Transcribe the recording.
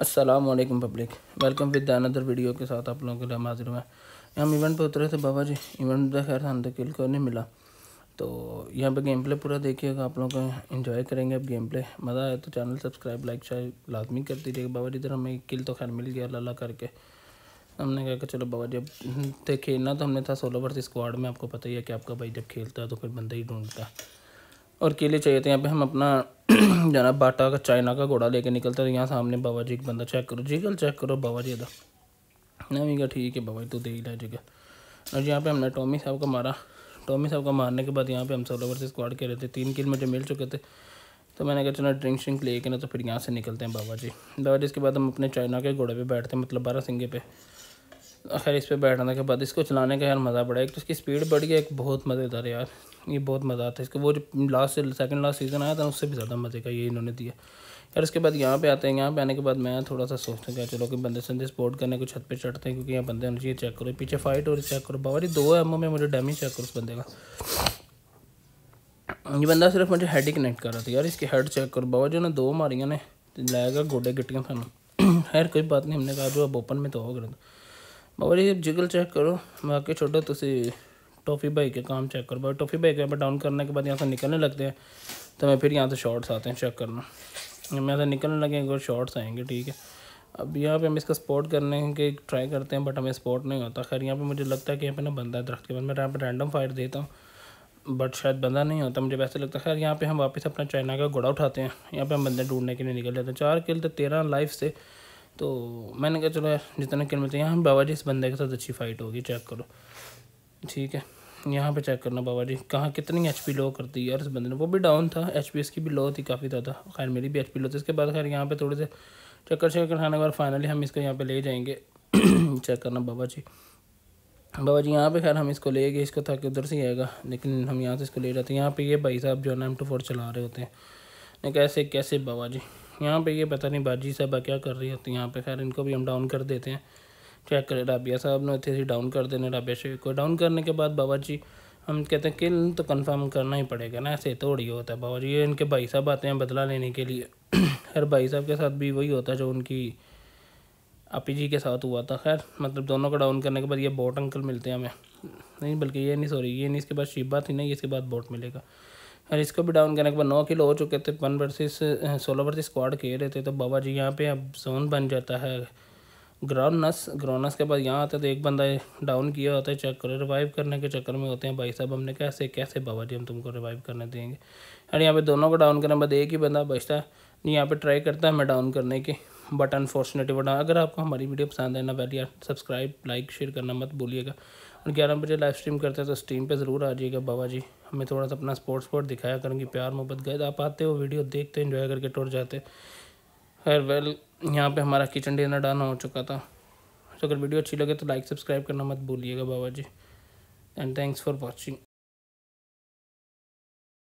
अस्सलाम वालेकुम public welcome with another video के साथ आप लोगों के लिए हाजिर हुआ हम इवेंट पे उतरे थे बाबा जी इवेंट का खैर हम तो किल को नहीं मिला तो यहाँ पे गेम प्ले पूरा देखिएगा आप लोगों को इन्जॉय करेंगे अब गेम प्ले मज़ा आया तो चैनल सब्सक्राइब लाइक शायद लाजमी कर दीजिएगा बाबा जी इधर हमें किल तो खैर मिल गया लल्ला करके हमने कहा कि चलो बाबा जी अब थे खेलना तो हमने था सोलह वर्ष स्क्वाड में आपको पता ही है कि आपका भाई जब खेलता है तो फिर बंदा ही ढूंढता है और केले चाहिए थे यहाँ पे हम अपना जाना बाटा का चाइना का घोड़ा लेके निकलते थे यहाँ सामने बाबा जी एक बंदा चेक करो जी कल चेक करो बाबा जी का नहीं कहा ठीक है बाबा जी तू दे ही जी जगह और यहाँ पे हमने टॉमी साहब का मारा टॉमी साहब का मारने के बाद यहाँ पे हम लोगों से स्क्वाड के रहे थे तीन किल मुझे मिल चुके थे तो मैंने कहा चलो ड्रिंक श्रिंक लेके ना तो फिर यहाँ से निकलते हैं बाबा जी बाबा जी इसके बाद हम अपने चाइना के घोड़े पर बैठते हैं मतलब बारह सिंगे पे खैर इस पर बैठने के बाद इसको चलाने का यार मज़ा पड़ा एक तो इसकी स्पीड बढ़ गया एक बहुत मज़ेदार यार ये बहुत मज़ा आता है इसको वो जो लास्ट सेकंड लास्ट सीज़न आया था उससे भी ज़्यादा मज़े का ये इन्होंने दिया यार इसके बाद यहाँ पे आते हैं यहाँ पे आने के बाद मैं थोड़ा सा सोचता हूँ क्या चलो कि बंदे संदे स्पोर्ट करने को छत पे चढ़ते हैं क्योंकि यहाँ बंदे होने चाहिए चेक करो पीछे फाइट और चेक करो बाबा दो एमओ में मुझे डैमेज चेक करो उस बंदे का ये बंदा सिर्फ मुझे हेड ही कनेक्ट कर रहा था यार इसकी हेड चेक करो बाबा जो उन्हें दो मारियाँ ने लाएगा गोडे गिटियाँ सानू खैर कोई बात नहीं हमने कहा जो अब ओपन में तो हो गया जी जिगल चेक करो बाकी छोटे तुम टॉफ़ी भाई के काम चेक करो बाबा टॉफ़ी भाई के ऊपर डाउन करने के बाद यहाँ से निकलने लगते हैं तो मैं फिर यहाँ से शॉर्ट्स आते हैं चेक करना यहाँ से निकलने लगे और शॉर्ट्स आएंगे ठीक है अब यहाँ पे हम इसका स्पोर्ट करने के ट्राई करते हैं बट हमें स्पोर्ट नहीं होता खैर यहाँ पे मुझे लगता है कि यहाँ पे ना बंदा है दरख्त के बाद मैं यहाँ पर रैंडम फायर देता हूँ बट शायद बंदा नहीं होता मुझे वैसे लगता है खैर यहाँ पे हम वापस अपना चाइना का घोड़ा उठाते हैं यहाँ पे हम बंदे ढूंढने के लिए निकल जाते हैं चार किल तो तेरह लाइफ से तो मैंने कहा चलो जितना किल मिलते हैं यहाँ बाबा जी इस बंदे के साथ अच्छी फ़ाइट होगी चेक करो ठीक है यहाँ पे चेक करना बाबा जी कहाँ कितनी एच पी लो करती है यार इस बंदे ने वो भी डाउन था एच पी इसकी भी लो थी काफ़ी ज़्यादा खैर मेरी भी एच पी लो थी इसके बाद खैर यहाँ पे थोड़े से चक्कर चक्कर खाने के बाद फाइनली हम इसको यहाँ पे ले जाएंगे चेक करना बाबा जी बाबा जी यहाँ पे खैर हम इसको ले गए इसको था कि उधर से ही आएगा लेकिन हम यहाँ से इसको ले जाते हैं यहाँ पे ये भाई साहब जो है ना एम टू फोर चला रहे होते हैं कैसे कैसे बाबा जी यहाँ पे ये पता नहीं बाजी साहबा क्या कर रही होती है यहाँ पे खैर इनको भी हम डाउन कर देते हैं चेक करें राबिया साहब ने थे डाउन कर देने राबिया शेख को डाउन करने के बाद बाबा जी हम कहते हैं किल तो कंफर्म करना ही पड़ेगा ना ऐसे थोड़ी होता है बाबा जी ये इनके भाई साहब आते हैं बदला लेने के लिए खैर भाई साहब के साथ भी वही होता है जो उनकी आपी जी के साथ हुआ था खैर मतलब दोनों को डाउन करने के बाद ये बोट अंकल मिलते हैं हमें नहीं बल्कि ये नहीं सॉरी ये नहीं इसके बाद शिबा थी ना इसके बाद बोट मिलेगा और इसको भी डाउन करने के बाद नौ किलो हो चुके थे वन वर्सेस सोलह वर्सेस स्क्वाड किए रहे थे तो बाबा जी यहाँ पे अब जोन बन जाता है ग्राउंडनस ग्राउंडनस के बाद यहाँ आता है तो एक बंदा डाउन किया होता है चक्कर रिवाइव करने के चक्कर में होते हैं भाई साहब हमने कैसे कैसे बाबा जी हम तुमको रिवाइव करने देंगे और यहाँ पे दोनों को डाउन करने के बाद एक ही बंदा बचता है यहाँ पे ट्राई करता है हमें डाउन करने की बट अनफॉर्चुनेटली बट अगर आपको हमारी वीडियो पसंद है ना वेल सब्सक्राइब लाइक शेयर करना मत भूलिएगा और ग्यारह बजे लाइव स्ट्रीम करते हैं तो स्ट्रीम पे ज़रूर आ जाइएगा बाबा जी हमें थोड़ा सा अपना स्पोर्ट्स स्पोर्ट दिखाया करेंगे प्यार मोहब्बत गए आप आते हो वीडियो देखते इन्जॉय करके टूट जाते खैर वेल यहाँ पर हमारा किचन डिनर डन हो चुका था तो अगर वीडियो अच्छी लगे तो लाइक सब्सक्राइब करना मत भूलिएगा Baba ji and thanks for watching